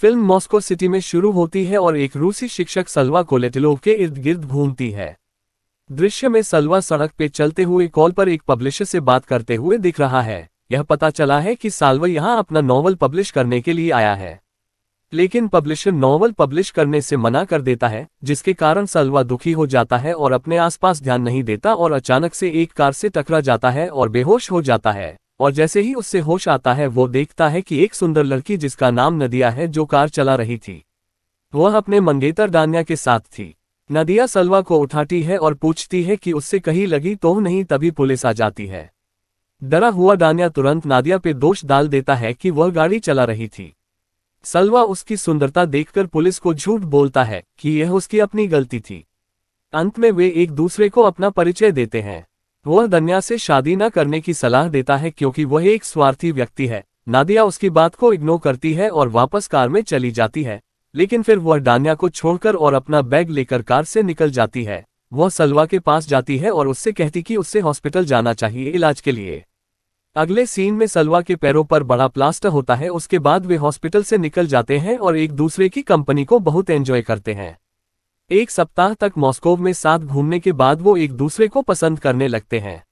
film Moscow city में शुरू होती है और एक रूसी शिक्षक सलवा कोलेटिलोव के इर्द गिर्द घूमती है दृश्य में सलवा सड़क पे चलते हुए कॉल पर एक पब्लिशर से बात करते हुए दिख रहा है यह पता चला है कि सालवा यहाँ अपना नॉवल पब्लिश करने के लिए आया है लेकिन पब्लिशर नॉवल पब्लिश करने से मना कर देता है जिसके कारण सलवा दुखी हो जाता है और अपने आसपास ध्यान नहीं देता और अचानक से एक कार से टकरा जाता है और बेहोश हो जाता है और जैसे ही उससे होश आता है वो देखता है कि एक सुंदर लड़की जिसका नाम नदिया है जो कार चला रही थी वह अपने मंगेतर दानिया के साथ थी नदिया सलवा को उठाती है और पूछती है कि उससे कहीं लगी तो नहीं तभी पुलिस आ जाती है डरा हुआ दानिया तुरंत नादिया पे दोष डाल देता है कि वह गाड़ी चला रही थी सलवा उसकी सुंदरता देखकर पुलिस को झूठ बोलता है कि यह उसकी अपनी गलती थी अंत में वे एक दूसरे को अपना परिचय देते हैं वह दन्या से शादी न करने की सलाह देता है क्योंकि वह एक स्वार्थी व्यक्ति है नादिया उसकी बात को इग्नोर करती है और वापस कार में चली जाती है लेकिन फिर वह डानिया को छोड़कर और अपना बैग लेकर कार से निकल जाती है वह सलवा के पास जाती है और उससे कहती कि उससे हॉस्पिटल जाना चाहिए इलाज के लिए अगले सीन में सलवा के पैरों पर बड़ा प्लास्टर होता है उसके बाद वे हॉस्पिटल से निकल जाते हैं और एक दूसरे की कंपनी को बहुत एंजॉय करते हैं एक सप्ताह तक मॉस्को में साथ घूमने के बाद वो एक दूसरे को पसंद करने लगते हैं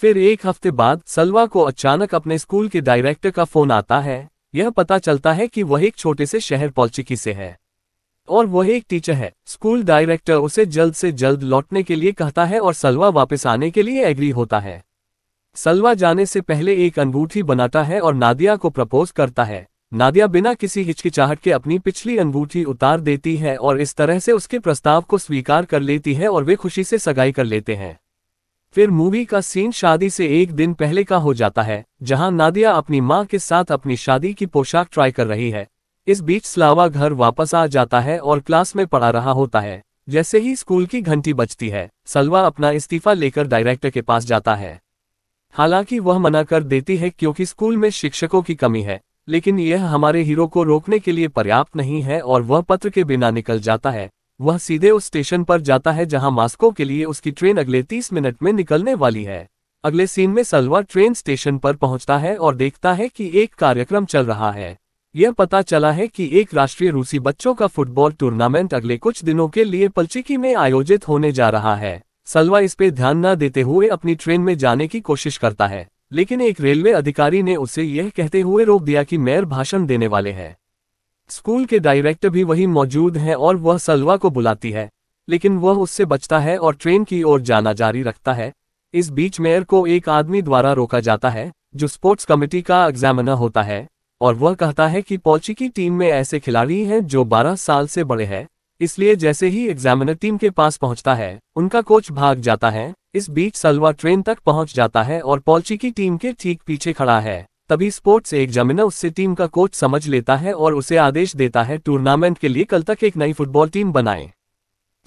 फिर एक हफ्ते बाद सलवा को अचानक अपने स्कूल के डायरेक्टर का फोन आता है यह पता चलता है कि वह एक छोटे से शहर पौलचिकी से है और वह एक टीचर है स्कूल डायरेक्टर उसे जल्द से जल्द लौटने के लिए कहता है और सलवा वापस आने के लिए एग्री होता है सलवा जाने से पहले एक अंगूठी बनाता है और नादिया को प्रपोज करता है नादिया बिना किसी हिचकिचाहट के अपनी पिछली अंगूठी उतार देती है और इस तरह से उसके प्रस्ताव को स्वीकार कर लेती है और वे खुशी से सगाई कर लेते हैं फिर मूवी का सीन शादी से एक दिन पहले का हो जाता है जहां नादिया अपनी मां के साथ अपनी शादी की पोशाक ट्राई कर रही है इस बीच स्लावा घर वापस आ जाता है और क्लास में पढ़ा रहा होता है जैसे ही स्कूल की घंटी बजती है सलवा अपना इस्तीफा लेकर डायरेक्टर के पास जाता है हालांकि वह मना कर देती है क्योंकि स्कूल में शिक्षकों की कमी है लेकिन यह हमारे हीरो को रोकने के लिए पर्याप्त नहीं है और वह पत्र के बिना निकल जाता है वह सीधे उस स्टेशन पर जाता है जहां मास्को के लिए उसकी ट्रेन अगले 30 मिनट में निकलने वाली है अगले सीन में सलवा ट्रेन स्टेशन पर पहुंचता है और देखता है कि एक कार्यक्रम चल रहा है यह पता चला है कि एक राष्ट्रीय रूसी बच्चों का फुटबॉल टूर्नामेंट अगले कुछ दिनों के लिए पलचिकी में आयोजित होने जा रहा है सलवा इस पे ध्यान न देते हुए अपनी ट्रेन में जाने की कोशिश करता है लेकिन एक रेलवे अधिकारी ने उसे यह कहते हुए रोक दिया कि मेयर भाषण देने वाले हैं स्कूल के डायरेक्टर भी वही मौजूद हैं और वह सलवा को बुलाती है लेकिन वह उससे बचता है और ट्रेन की ओर जाना जारी रखता है इस बीच मेयर को एक आदमी द्वारा रोका जाता है जो स्पोर्ट्स कमेटी का एग्जामिनर होता है और वह कहता है कि पौची की टीम में ऐसे खिलाड़ी हैं जो 12 साल से बड़े हैं इसलिए जैसे ही एग्जामिनर टीम के पास पहुंचता है उनका कोच भाग जाता है इस बीच सलवा ट्रेन तक पहुंच जाता है और पॉल्ची की टीम के ठीक पीछे खड़ा है तभी स्पोर्ट्स एक जमिना उससे टीम का कोच समझ लेता है और उसे आदेश देता है टूर्नामेंट के लिए कल तक एक नई फुटबॉल टीम बनाए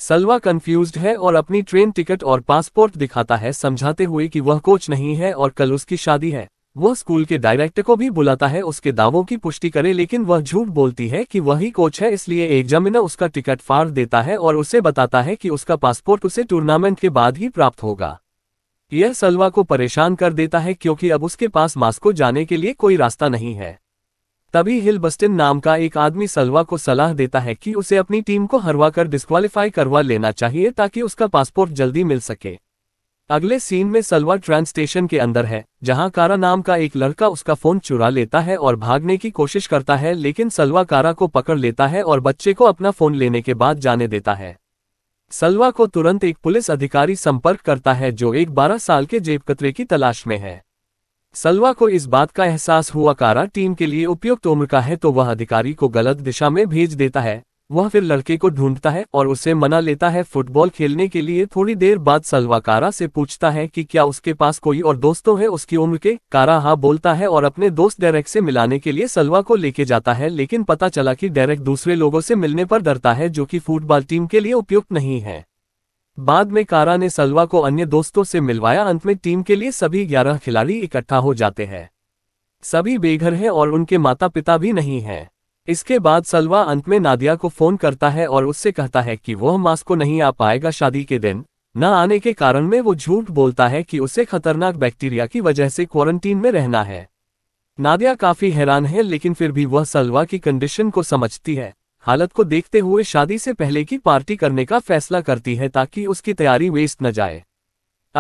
सलवा कंफ्यूज्ड है और अपनी ट्रेन टिकट और पासपोर्ट दिखाता है समझाते हुए कि वह कोच नहीं है और कल उसकी शादी है वह स्कूल के डायरेक्टर को भी बुलाता है उसके दावों की पुष्टि करे लेकिन वह झूठ बोलती है कि वही कोच है इसलिए एग्जामिनर उसका टिकट फाड़ देता है और उसे बताता है कि उसका पासपोर्ट उसे टूर्नामेंट के बाद ही प्राप्त होगा यह सलवा को परेशान कर देता है क्योंकि अब उसके पास मास्को जाने के लिए कोई रास्ता नहीं है तभी हिल बस्टिन नाम का एक आदमी सलवा को सलाह देता है कि उसे अपनी टीम को हरवा कर डिस्क्वालीफाई करवा लेना चाहिए ताकि उसका पासपोर्ट जल्दी मिल सके अगले सीन में सलवा ट्रेन स्टेशन के अंदर है जहां कारा नाम का एक लड़का उसका फोन चुरा लेता है और भागने की कोशिश करता है लेकिन सलवा कारा को पकड़ लेता है और बच्चे को अपना फोन लेने के बाद जाने देता है सलवा को तुरंत एक पुलिस अधिकारी संपर्क करता है जो एक 12 साल के जेब कतरे की तलाश में है सलवा को इस बात का एहसास हुआ कारा टीम के लिए उपयुक्त उम्र का है तो वह अधिकारी को गलत दिशा में भेज देता है वह फिर लड़के को ढूंढता है और उसे मना लेता है फुटबॉल खेलने के लिए थोड़ी देर बाद सलवाकारा से पूछता है कि क्या उसके पास कोई और दोस्तों है उसकी उम्र के कारा हाँ बोलता है और अपने दोस्त डेरेक से मिलाने के लिए सलवा को लेके जाता है लेकिन पता चला कि डेरेक दूसरे लोगों से मिलने पर डरता है जो कि फुटबॉल टीम के लिए उपयुक्त नहीं है बाद में कारा ने सलवा को अन्य दोस्तों से मिलवाया अंत में टीम के लिए सभी ग्यारह खिलाड़ी इकट्ठा हो जाते हैं सभी बेघर हैं और उनके माता पिता भी नहीं हैं इसके बाद सलवा अंत में नादिया को फोन करता है और उससे कहता है कि वह मास्को नहीं आ पाएगा शादी के दिन न आने के कारण में वो झूठ बोलता है कि उसे खतरनाक बैक्टीरिया की वजह से क्वारंटीन में रहना है नादिया काफी हैरान है लेकिन फिर भी वह सलवा की कंडीशन को समझती है हालत को देखते हुए शादी से पहले की पार्टी करने का फैसला करती है ताकि उसकी तैयारी वेस्ट न जाए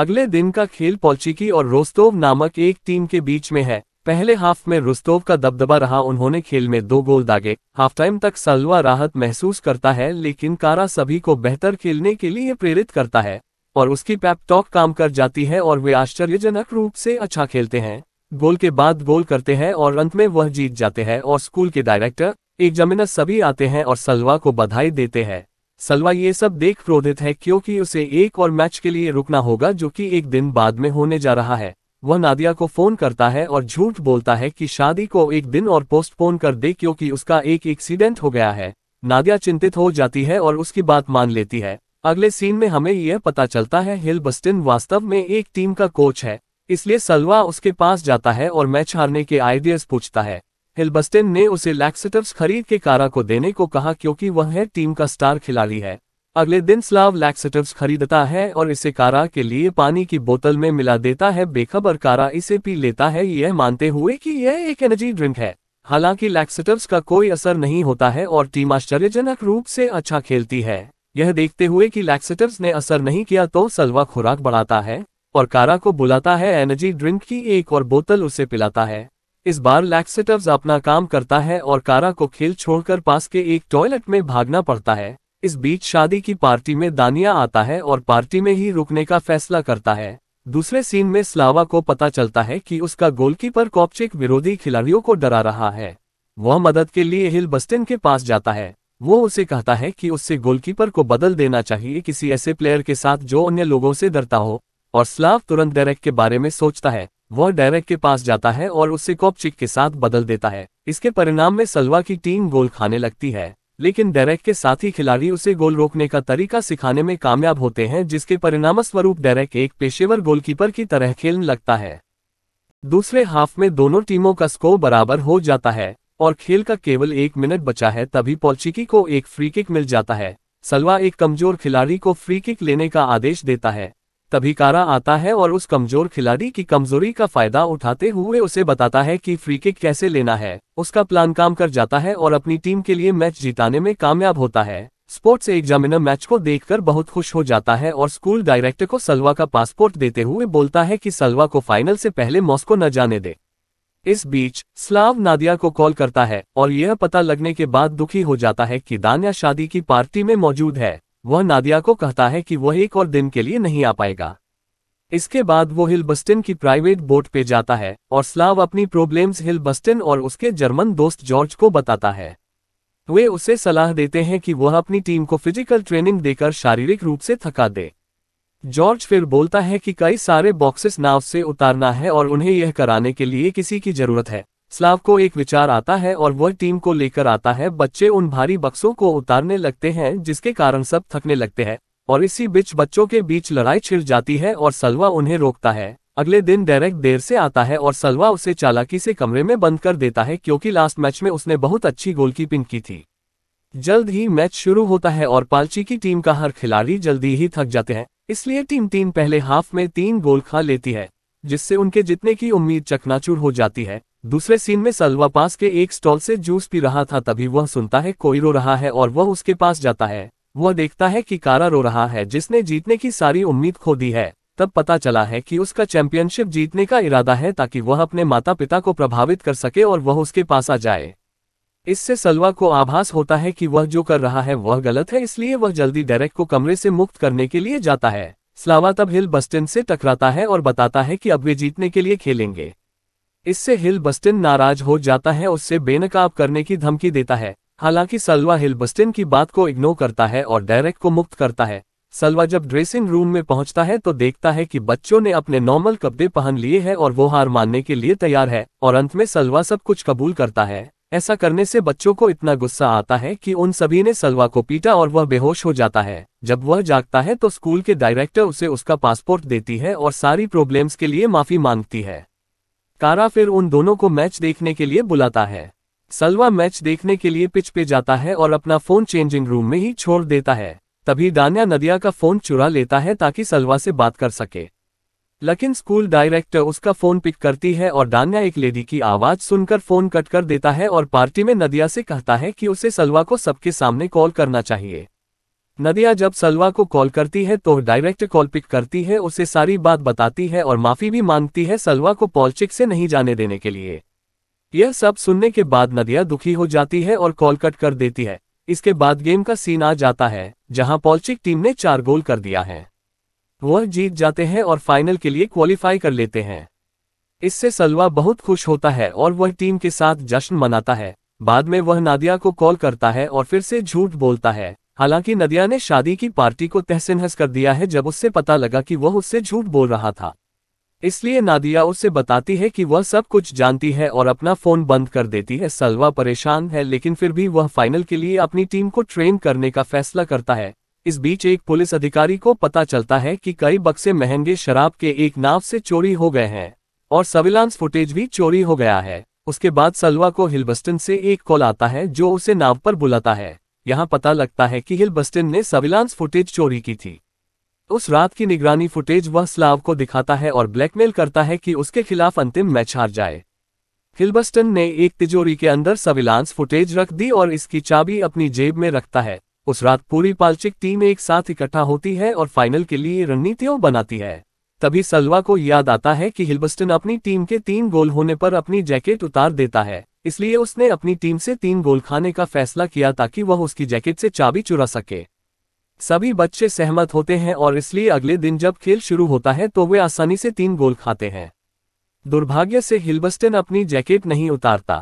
अगले दिन का खेल पौचिकी और रोस्तोव नामक एक टीम के बीच में है पहले हाफ में रुस्तोव का दबदबा रहा उन्होंने खेल में दो गोल दागे हाफ टाइम तक सलवा राहत महसूस करता है लेकिन कारा सभी को बेहतर खेलने के लिए प्रेरित करता है और उसकी पैपटॉक काम कर जाती है और वे आश्चर्यजनक रूप से अच्छा खेलते हैं गोल के बाद गोल करते हैं और अंत में वह जीत जाते हैं और स्कूल के डायरेक्टर एक एग्जामिनर सभी आते हैं और सलवा को बधाई देते हैं सलवा ये सब देख क्रोधित है क्योंकि उसे एक और मैच के लिए रुकना होगा जो कि एक दिन बाद में होने जा रहा है वह नादिया को फोन करता है और झूठ बोलता है कि शादी को एक दिन और पोस्टपोन कर दे क्योंकि उसका एक एक्सीडेंट हो गया है नादिया चिंतित हो जाती है और उसकी बात मान लेती है अगले सीन में हमें यह पता चलता है हिल बस्टिन वास्तव में एक टीम का कोच है इसलिए सलवा उसके पास जाता है और मैच हारने के आइडियाज पूछता है हिलबस्टिन ने उसे लैक्सेटिव्स खरीद के कारा को देने को कहा क्योंकि वह है टीम का स्टार खिलाड़ी है अगले दिन स्लाव लैक्सेटिव्स खरीदता है और इसे कारा के लिए पानी की बोतल में मिला देता है बेखबर कारा इसे पी लेता है यह मानते हुए कि यह एक एनर्जी ड्रिंक है हालांकि लैक्सेटिव्स का कोई असर नहीं होता है और टीम आश्चर्यजनक रूप से अच्छा खेलती है यह देखते हुए कि लैक्सेटिव्स ने असर नहीं किया तो सलवा खुराक बढ़ाता है और कारा को बुलाता है एनर्जी ड्रिंक की एक और बोतल उसे पिलाता है इस बार लैक्सेटिव्स अपना काम करता है और कारा को खेल छोड़कर पास के एक टॉयलेट में भागना पड़ता है इस बीच शादी की पार्टी में दानिया आता है और पार्टी में ही रुकने का फैसला करता है दूसरे सीन में स्लावा को पता चलता है कि उसका गोलकीपर कॉपचेक विरोधी खिलाड़ियों को डरा रहा है वह मदद के लिए हिल बस्टिन के पास जाता है वो उसे कहता है कि उससे गोलकीपर को बदल देना चाहिए किसी ऐसे प्लेयर के साथ जो अन्य लोगों से डरता हो और स्लाव तुरंत डेरेक के बारे में सोचता है वह डेरेक के पास जाता है और उसे कॉपचिक के साथ बदल देता है इसके परिणाम में सलवा की टीम गोल खाने लगती है लेकिन डेरेक के साथी खिलाड़ी उसे गोल रोकने का तरीका सिखाने में कामयाब होते हैं जिसके परिणामस्वरूप डेरेक एक पेशेवर गोलकीपर की तरह खेलने लगता है दूसरे हाफ में दोनों टीमों का स्कोर बराबर हो जाता है और खेल का केवल एक मिनट बचा है तभी पॉलचिकी को एक फ्री किक मिल जाता है सलवा एक कमजोर खिलाड़ी को फ्री किक लेने का आदेश देता है तभी कारा आता है और उस कमजोर खिलाड़ी की कमजोरी का फायदा उठाते हुए उसे बताता है कि फ्री किक कैसे लेना है उसका प्लान काम कर जाता है और अपनी टीम के लिए मैच जिताने में कामयाब होता है स्पोर्ट्स एग्जामिनर मैच को देखकर बहुत खुश हो जाता है और स्कूल डायरेक्टर को सलवा का पासपोर्ट देते हुए बोलता है कि सलवा को फाइनल से पहले मॉस्को न जाने दे इस बीच स्लाव नादिया को कॉल करता है और यह पता लगने के बाद दुखी हो जाता है कि दानिया शादी की पार्टी में मौजूद है वह नादिया को कहता है कि वह एक और दिन के लिए नहीं आ पाएगा इसके बाद वो हिल की प्राइवेट बोट पे जाता है और स्लाव अपनी प्रॉब्लम्स हिल और उसके जर्मन दोस्त जॉर्ज को बताता है वे उसे सलाह देते हैं कि वह अपनी टीम को फिजिकल ट्रेनिंग देकर शारीरिक रूप से थका दे जॉर्ज फिर बोलता है कि कई सारे बॉक्सेस नाव से उतारना है और उन्हें यह कराने के लिए किसी की जरूरत है स्लाव को एक विचार आता है और वह टीम को लेकर आता है बच्चे उन भारी बक्सों को उतारने लगते हैं जिसके कारण सब थकने लगते हैं और इसी बीच बच्चों के बीच लड़ाई छिड़ जाती है और सलवा उन्हें रोकता है अगले दिन डेरेक देर से आता है और सलवा उसे चालाकी से कमरे में बंद कर देता है क्योंकि लास्ट मैच में उसने बहुत अच्छी गोलकीपिंग की थी जल्द ही मैच शुरू होता है और पालची की टीम का हर खिलाड़ी जल्दी ही थक जाते हैं इसलिए टीम टीम पहले हाफ में तीन गोल खा लेती है जिससे उनके जितने की उम्मीद चकनाचूर हो जाती है दूसरे सीन में सलवा पास के एक स्टॉल से जूस पी रहा था तभी वह सुनता है कोई रो रहा है और वह उसके पास जाता है वह देखता है कि कारा रो रहा है जिसने जीतने की सारी उम्मीद खो दी है तब पता चला है कि उसका चैंपियनशिप जीतने का इरादा है ताकि वह अपने माता पिता को प्रभावित कर सके और वह उसके पास आ जाए इससे सलवा को आभास होता है कि वह जो कर रहा है वह गलत है इसलिए वह जल्दी डेरेक को कमरे से मुक्त करने के लिए जाता है स्लावा तब हिल बस्टिन से टकराता है और बताता है कि अब वे जीतने के लिए खेलेंगे इससे हिल बस्टिन नाराज हो जाता है उससे बेनकाब करने की धमकी देता है हालांकि सलवा हिल बस्टिन की बात को इग्नोर करता है और डायरेक्ट को मुक्त करता है सलवा जब ड्रेसिंग रूम में पहुंचता है तो देखता है कि बच्चों ने अपने नॉर्मल कपड़े पहन लिए हैं और वो हार मानने के लिए तैयार है और अंत में सलवा सब कुछ कबूल करता है ऐसा करने से बच्चों को इतना गुस्सा आता है कि उन सभी ने सलवा को पीटा और वह बेहोश हो जाता है जब वह जागता है तो स्कूल के डायरेक्टर उसे उसका पासपोर्ट देती है और सारी प्रॉब्लम्स के लिए माफी मांगती है कारा फिर उन दोनों को मैच देखने के लिए बुलाता है सलवा मैच देखने के लिए पिच पे जाता है और अपना फोन चेंजिंग रूम में ही छोड़ देता है तभी दानिया नदिया का फोन चुरा लेता है ताकि सलवा से बात कर सके लेकिन स्कूल डायरेक्टर उसका फोन पिक करती है और दानिया एक लेडी की आवाज सुनकर फोन कट कर देता है और पार्टी में नदिया से कहता है कि उसे सलवा को सबके सामने कॉल करना चाहिए नदिया जब सलवा को कॉल करती है तो डायरेक्ट कॉल पिक करती है उसे सारी बात बताती है और माफी भी मांगती है सलवा को पॉलचिक से नहीं जाने देने के लिए यह सब सुनने के बाद नदिया दुखी हो जाती है और कॉल कट कर देती है इसके बाद गेम का सीन आ जाता है जहां पॉलचिक टीम ने चार गोल कर दिया है वह जीत जाते हैं और फाइनल के लिए क्वालिफाई कर लेते हैं इससे सलवा बहुत खुश होता है और वह टीम के साथ जश्न मनाता है बाद में वह नादिया को कॉल करता है और फिर से झूठ बोलता है हालांकि नदिया ने शादी की पार्टी को तहसिनहस कर दिया है जब उससे पता लगा कि वह उससे झूठ बोल रहा था इसलिए नादिया उससे बताती है कि वह सब कुछ जानती है और अपना फोन बंद कर देती है सलवा परेशान है लेकिन फिर भी वह फाइनल के लिए अपनी टीम को ट्रेन करने का फैसला करता है इस बीच एक पुलिस अधिकारी को पता चलता है कि कई बक्से महंगे शराब के एक नाव से चोरी हो गए हैं और सर्विलांस फुटेज भी चोरी हो गया है उसके बाद सलवा को हिलबस्टन से एक कॉल आता है जो उसे नाव पर बुलाता है यहां पता लगता है कि हिल बस्टिन ने सविलांस फुटेज चोरी की थी उस रात की निगरानी फुटेज वह स्लाव को दिखाता है और ब्लैकमेल करता है कि उसके खिलाफ अंतिम मैच हार जाए हिलबस्टन ने एक तिजोरी के अंदर सविलांस फुटेज रख दी और इसकी चाबी अपनी जेब में रखता है उस रात पूरी पालचिक टीम एक साथ इकट्ठा होती है और फाइनल के लिए रणनीतियों बनाती है तभी सलवा को याद आता है कि हिलबस्टन अपनी टीम के तीन गोल होने पर अपनी जैकेट उतार देता है इसलिए उसने अपनी टीम से तीन गोल खाने का फैसला किया ताकि वह उसकी जैकेट से चाबी चुरा सके सभी बच्चे सहमत होते हैं और इसलिए अगले दिन जब खेल शुरू होता है तो वे आसानी से तीन गोल खाते हैं दुर्भाग्य से हिलबस्टन अपनी जैकेट नहीं उतारता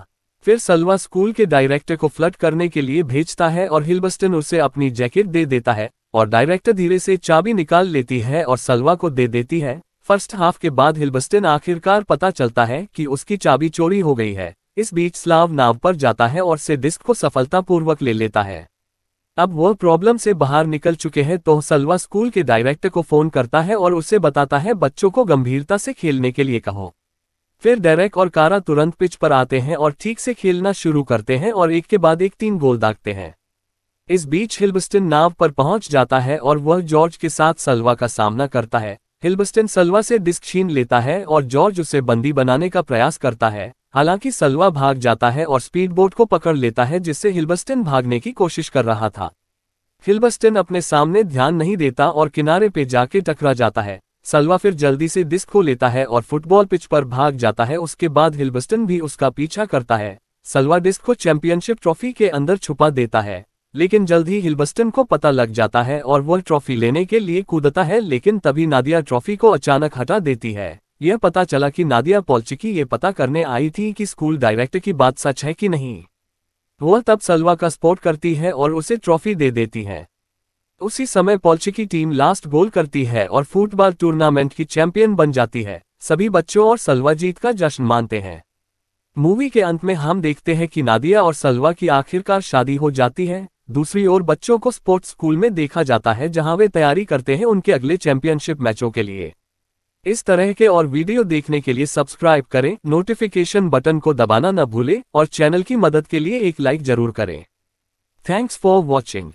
फिर सलवा स्कूल के डायरेक्टर को फ्लट करने के लिए भेजता है और हिलबस्टन उसे अपनी जैकेट दे देता है और डायरेक्टर धीरे से चाबी निकाल लेती है और सलवा को दे देती है फर्स्ट हाफ के बाद हिलबस्टन आखिरकार पता चलता है कि उसकी चाबी चोरी हो गई है इस बीच स्लाव नाव पर जाता है और से डिस्क को सफलतापूर्वक ले लेता है अब वो प्रॉब्लम से बाहर निकल चुके हैं तो सलवा स्कूल के डायरेक्टर को फोन करता है और उसे बताता है बच्चों को गंभीरता से खेलने के लिए कहो फिर डेरेक और कारा तुरंत पिच पर आते हैं और ठीक से खेलना शुरू करते हैं और एक के बाद एक तीन गोल दागते हैं इस बीच हिल्बस्टन नाव पर पहुंच जाता है और वह जॉर्ज के साथ सलवा का सामना करता है हिल्बस्टन सलवा से डिस्क छीन लेता है और जॉर्ज उसे बंदी बनाने का प्रयास करता है हालांकि सलवा भाग जाता है और स्पीडबोट को पकड़ लेता है जिससे हिल्बस्टन भागने की कोशिश कर रहा था हिल्बस्टन अपने सामने ध्यान नहीं देता और किनारे पे जाके टकरा जाता है सलवा फिर जल्दी से डिस्क को लेता है और फुटबॉल पिच पर भाग जाता है उसके बाद हिल्बस्टन भी उसका पीछा करता है सलवा डिस्क को चैंपियनशिप ट्रॉफी के अंदर छुपा देता है लेकिन जल्द ही हिल्बस्टन को पता लग जाता है और वह ट्रॉफी लेने के लिए कूदता है लेकिन तभी नादिया ट्रॉफी को अचानक हटा देती है यह पता चला कि नादिया पॉलचिकी ये पता करने आई थी कि स्कूल डायरेक्टर की बात सच है कि नहीं वह तब सलवा का स्पोर्ट करती है और उसे ट्रॉफी दे देती है उसी समय पॉलचिकी टीम लास्ट गोल करती है और फुटबॉल टूर्नामेंट की चैंपियन बन जाती है सभी बच्चों और सलवा जीत का जश्न मानते हैं मूवी के अंत में हम देखते हैं कि नादिया और सलवा की आखिरकार शादी हो जाती है दूसरी ओर बच्चों को स्पोर्ट्स स्कूल में देखा जाता है जहां वे तैयारी करते हैं उनके अगले चैंपियनशिप मैचों के लिए इस तरह के और वीडियो देखने के लिए सब्सक्राइब करें नोटिफिकेशन बटन को दबाना न भूलें और चैनल की मदद के लिए एक लाइक जरूर करें थैंक्स फॉर वॉचिंग